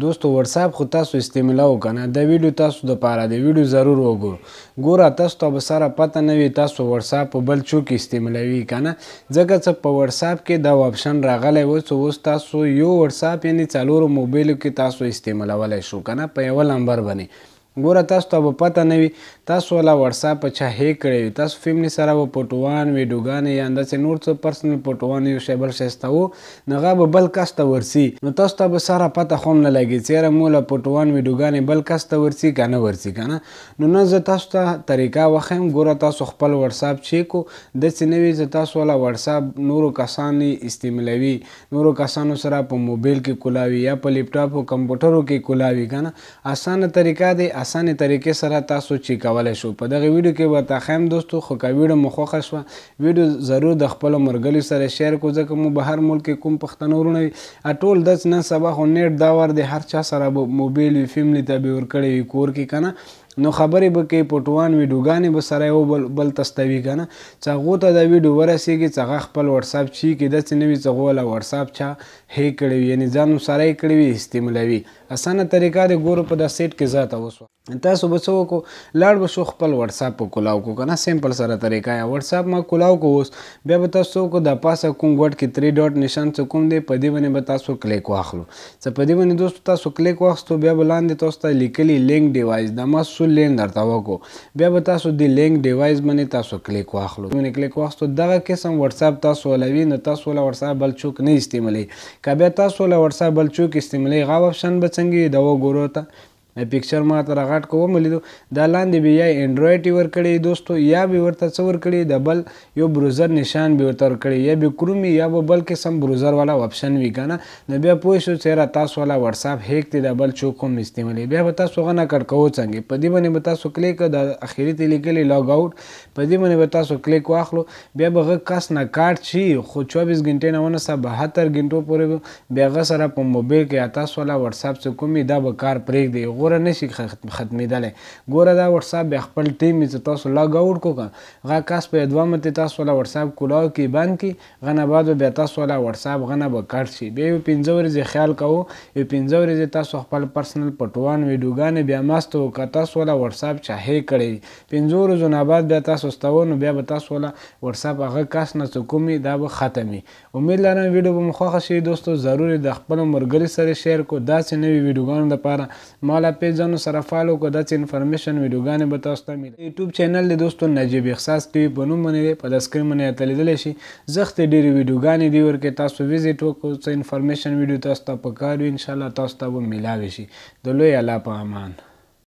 دوستو واتساپ خو تاسو استعمالو کنه د ویډیو تاسو د پاره د ویډیو ضرور وګورئ ګوره تاسو ته به سره پته نه وي تاسو واتساپ په بل څوک استعمالوي کنه ځکه چې په واتساپ کې دا آپشن راغلی و چې اوس تاسو یو واتساپ یعنی څلورو موبایلو کې تاسو استعمالولی شو کنه په یو نمبر باندې ګوره تاسو ته به پته نه وي تاسو والا واتساپ په چاهې کړی وي تاسو فیملی سره به فوټوان ویډیوګانې یا همداسې نور څه پرسنل فوټوان یو شی بل شی سته وو نو هغه به بل کس ته ورسي نو تاسو ته به سره پته خو هم نه لګي چې یاره موله فوټوان ویډیوګانې بل کس ته ورسي که نه ورسي که نه نو نه زه تاسو ته طریقه وښیم ګوره تاسو خپل واتساپ چیک کړو داسې نه وي چې تاسو والا واتساپ نورو کسانې استعمالوي نورو کسانو سره په موبایل کې کولاوي یا په لیپټاپ او کمپیوټرو کې کولاوي که نه اسانه طریقه دی اسانه طریقې سره تاسو چې کولای شو په دغه ویډیو کې ورته خیم دوستو خو کا ویډیو مو خوښه شوه ویډیو ضرور د خپل مرګلو سره شیر کو ځکه مو به هر ملک کوم پښتنو ورونه ټول داس نن سبا خو نیټ دا ور دي هر چا سره موبایل فیملی ته به ور کړی کور کې کنه نو خبرې به کوي پټوان ویډیوګانې به سره یو بل بل تستوي کنه چې هغو ته دا ویډیو ورسیږي چې هغه خپل وټساپ چی کې داسې نه وي چې هغو له وټساپ چا هی کړی وي یعنې ځان سره یې کړی وي استعمالوي اسانه طریقه د ګورو په دا سیټ کې زیاته وسوه تاسو به څه وکړو لاړ به شو خپل واتساپ په کولاو کو کنه سیمپل سره طریقه یا واتساپ ما کولاو کو اوس بیا به تاسو کو د پاسه کوم وټ کې 3 ډاټ نشان څه کوم دی په دې باندې به تاسو کلیک واخلو څه په دې باندې دوستو تاسو کلیک واخستو بیا به لاندې تاسو ته لیکلي لینک ډیوایس د ما سو لینک درته وکړو بیا به تاسو د لینک ډیوایس باندې تاسو کلیک واخلو باندې کلیک واخستو دغه قسم واتساپ تاسو ولوي نو تاسو ول واتساپ بل چوک نه استعمالي که بیا تاسو ول واتساپ بل چوک استعمالي غو اپشن به څنګه دا وګورو ته پکچر ما ته راغټ کو وملیدو دا لاندې به یا انډراید ورکړی دوستو یا به ورته څه ورکړی د بل یو بروزر نشان به ورته ورکړی یا به کرومي یا به بل قسم بروزر والا اپشن وي کنه نو بیا پوه شو چې را تاسو والا واتساپ هیک دی د بل چوک هم استعمالي بیا به تاسو غنه کټ کوو څنګه په دې باندې به تاسو کلیک د اخیری ته لیکلي لاګ آوټ په دې باندې به تاسو کلیک واخلو بیا به غ کس نه کارت شي خو 24 غنټې نه ونه سه 72 غنټو پورې بیا غ سره په موبایل کې تاسو والا واتساپ څخه کومي دا به کار پرېږدي ګوره نشي ختمېدلی ګوره دا وټساپ بیا خپل ټیم یې چې تاسو لاګ آوټ کړو غا کس په دوه متې تاسو والا وټساپ کولاو کې بند کړي غ نه بعد به بیا تاسو والا وټساپ غ نه به کټ شي بیا یو پنځه ورځې خیال کوو یو پنځه ورځې تاسو خپل پرسنل پټوان ویډیوګانې بیا مست وو که تاسو والا وټساپ چاهې کړی پنځو ورځو نه بعد بیا تاسو ستوو نو بیا به تاسو والا وټساپ هغه کس نه څه کومي دا به ختمي امید لرم ویډیو به مخه شي دوستو ضرور د خپل مرګري سره شیر کو داسې نوې ویډیوګانو لپاره مالا پیجانو سره فالو کو داس انفارمیشن ویډیوګانې به تاسو ته ملي یوټیوب چینل د دوستو نجیب احساس ټي وي په نوم باندې په د سکرین باندې تلیدل شي زخت ډېری ویډیوګانې دی ورکه تاسو ویزیټ وکړو څه انفارمیشن ویډیو تاسو ته پکار وي ان شاء الله تاسو ته ملاوي شي د لوی الله په امان